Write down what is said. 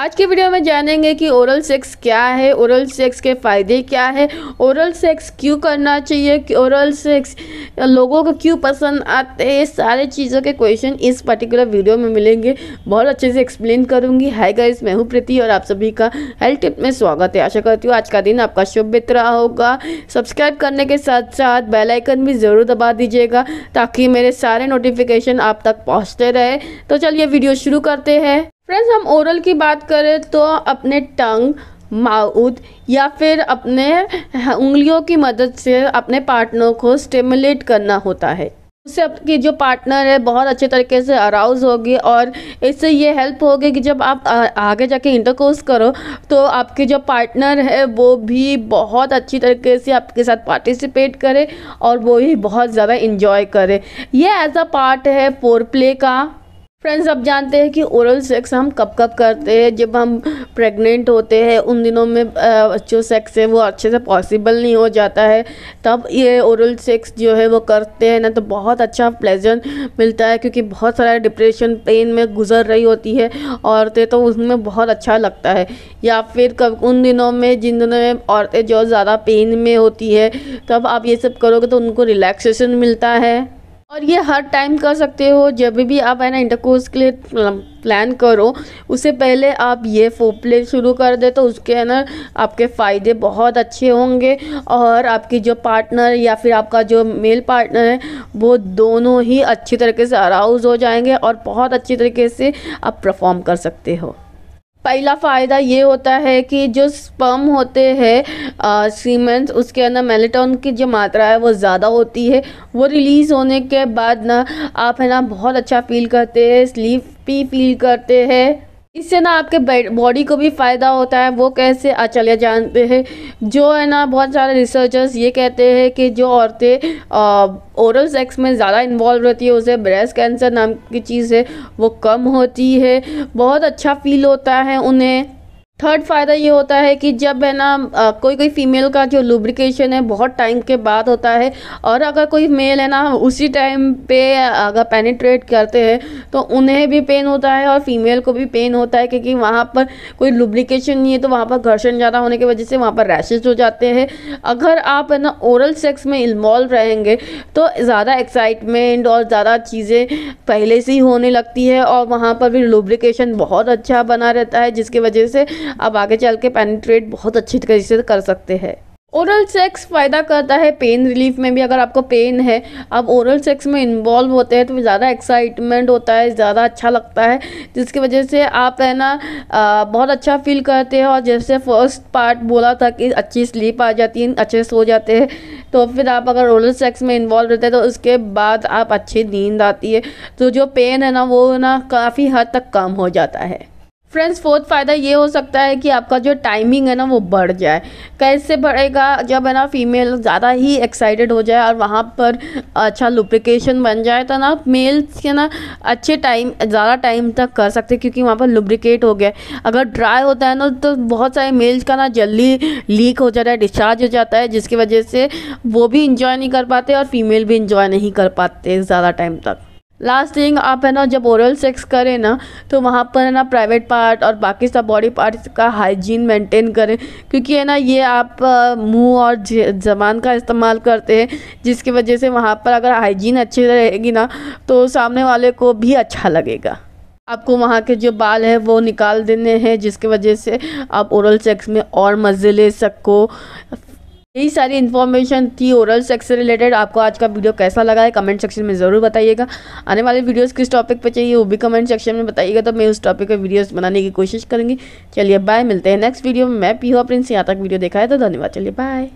आज की वीडियो में जानेंगे कि ओरल सेक्स क्या है ओरल सेक्स के फ़ायदे क्या है ओरल सेक्स क्यों करना चाहिए कि ओरल सेक्स लोगों को क्यों पसंद आते हैं सारे चीज़ों के क्वेश्चन इस पर्टिकुलर वीडियो में मिलेंगे बहुत अच्छे से एक्सप्लेन करूँगी हाय गाइस मैं हूं प्रीति और आप सभी का हेल्थ टिप में स्वागत है आशा करती हूँ आज का दिन आपका शुभ बित रहा होगा सब्सक्राइब करने के साथ साथ बेलाइकन भी ज़रूर दबा दीजिएगा ताकि मेरे सारे नोटिफिकेशन आप तक पहुँचते रहे तो चलिए वीडियो शुरू करते हैं फ्रेंड्स हम ओरल की बात करें तो अपने टंग माउथ या फिर अपने हाँ, उंगलियों की मदद से अपने पार्टनर को स्टिमुलेट करना होता है उससे आपकी जो पार्टनर है बहुत अच्छे तरीके से अराउज होगी और इससे ये हेल्प होगी कि जब आप आगे जाके इंटरकोर्स करो तो आपके जो पार्टनर है वो भी बहुत अच्छी तरीके से आपके साथ पार्टिसिपेट करे और वो भी बहुत ज़्यादा इंजॉय करे ये एज अ पार्ट है फोर प्ले का फ्रेंड्स आप जानते हैं कि ओरल सेक्स हम कब कब करते हैं जब हम प्रेग्नेंट होते हैं उन दिनों में जो सेक्स है वो अच्छे से पॉसिबल नहीं हो जाता है तब ये ओरल सेक्स जो है वो करते हैं ना तो बहुत अच्छा प्लेजर मिलता है क्योंकि बहुत सारा डिप्रेशन पेन में गुजर रही होती है औरतें तो उसमें बहुत अच्छा लगता है या फिर कब उन दिनों में जिन दिनों में औरतें जो ज़्यादा पेन में होती है तब आप ये सब करोगे तो उनको रिलैक्सेशन मिलता है और ये हर टाइम कर सकते हो जब भी आप है ना इंटरकोर्स के लिए प्लान मतलब, करो उससे पहले आप ये फोपले शुरू कर दे तो उसके है ना आपके फ़ायदे बहुत अच्छे होंगे और आपकी जो पार्टनर या फिर आपका जो मेल पार्टनर है वो दोनों ही अच्छी तरीके से अराउज़ हो जाएंगे और बहुत अच्छी तरीके से आप परफॉर्म कर सकते हो पहला फ़ायदा ये होता है कि जो स्पर्म होते हैं सीमेंस उसके अंदर मेलेटोन की जो मात्रा है वो ज़्यादा होती है वो रिलीज़ होने के बाद ना आप है ना बहुत अच्छा फील करते हैं स्लीपी फील करते हैं इससे ना आपके बॉडी को भी फ़ायदा होता है वो कैसे चले जानते हैं जो है ना बहुत सारे रिसर्चर्स ये कहते हैं कि जो औरतें ओरल सेक्स में ज़्यादा इन्वॉल्व रहती है उसे ब्रेस्ट कैंसर नाम की चीज़ है वो कम होती है बहुत अच्छा फील होता है उन्हें थर्ड फ़ायदा ये होता है कि जब है ना कोई कोई फीमेल का जो लुब्रिकेशन है बहुत टाइम के बाद होता है और अगर कोई मेल है ना उसी टाइम पे अगर पेनिट्रेट करते हैं तो उन्हें भी पेन होता है और फीमेल को भी पेन होता है क्योंकि वहाँ पर कोई लुब्रिकेशन नहीं है तो वहाँ पर घर्षण ज़्यादा होने की वजह से वहाँ पर रैशेज हो जाते हैं अगर आप है ना ओरल सेक्स में इन्वॉल्व रहेंगे तो ज़्यादा एक्साइटमेंट और ज़्यादा चीज़ें पहले से ही होने लगती है और वहाँ पर भी लुब्रिकेशन बहुत अच्छा बना रहता है जिसकी वजह से आप आगे चल के पेनिट्रेट बहुत अच्छी तरीके से कर सकते हैं ओरल सेक्स फ़ायदा करता है पेन रिलीफ में भी अगर आपको पेन है आप ओरल सेक्स में इन्वॉल्व होते हैं तो ज़्यादा एक्साइटमेंट होता है ज़्यादा अच्छा लगता है जिसकी वजह से आप है ना आ, बहुत अच्छा फील करते हैं और जैसे फर्स्ट पार्ट बोला था कि अच्छी स्लीप आ जाती है अच्छे सो जाते हैं तो फिर आप अगर ओरल सेक्स में इन्वॉल्व रहते हैं तो उसके बाद आप अच्छी नींद आती है तो जो पेन है ना वो ना काफ़ी हद तक कम हो जाता है फ्रेंड्स फोर्थ फ़ायदा ये हो सकता है कि आपका जो टाइमिंग है ना वो बढ़ जाए कैसे बढ़ेगा जब है ना फीमेल ज़्यादा ही एक्साइटेड हो जाए और वहाँ पर अच्छा लुब्रिकेशन बन जाए तो ना मेल्स के ना अच्छे टाइम ज़्यादा टाइम तक कर सकते क्योंकि वहाँ पर लुब्रिकेट हो गया अगर ड्राई होता है ना तो बहुत सारे मेल्स का ना जल्दी लीक हो जाता है डिस्चार्ज हो जाता है जिसकी वजह से वो भी इंजॉय नहीं कर पाते और फीमेल भी इंजॉय नहीं कर पाते ज़्यादा टाइम तक लास्ट थिंग आप है ना जब ओरल सेक्स करें ना तो वहाँ पर है ना प्राइवेट पार्ट और बाकी सब बॉडी पार्ट का हाइजीन मेंटेन करें क्योंकि है ना ये आप मुंह और जबान का इस्तेमाल करते हैं जिसकी वजह से वहाँ पर अगर हाइजीन अच्छी रहेगी ना तो सामने वाले को भी अच्छा लगेगा आपको वहाँ के जो बाल है वो निकाल देने हैं जिसकी वजह से आप ओरल सेक्स में और मज़े ले सको यही सारी इन्फॉर्मेशन थी ओरल सेक्स से रिलेटेड आपको आज का वीडियो कैसा लगा है कमेंट सेक्शन में ज़रूर बताइएगा आने वाले वीडियोस किस टॉपिक पर चाहिए वो भी कमेंट सेक्शन में बताइएगा तो मैं उस टॉपिक पर वीडियोस बनाने की कोशिश करूँगी चलिए बाय मिलते हैं नेक्स्ट वीडियो में मैं पी हुआ प्रिंस यहाँ तक वीडियो देखा है तो धन्यवाद चलिए बाय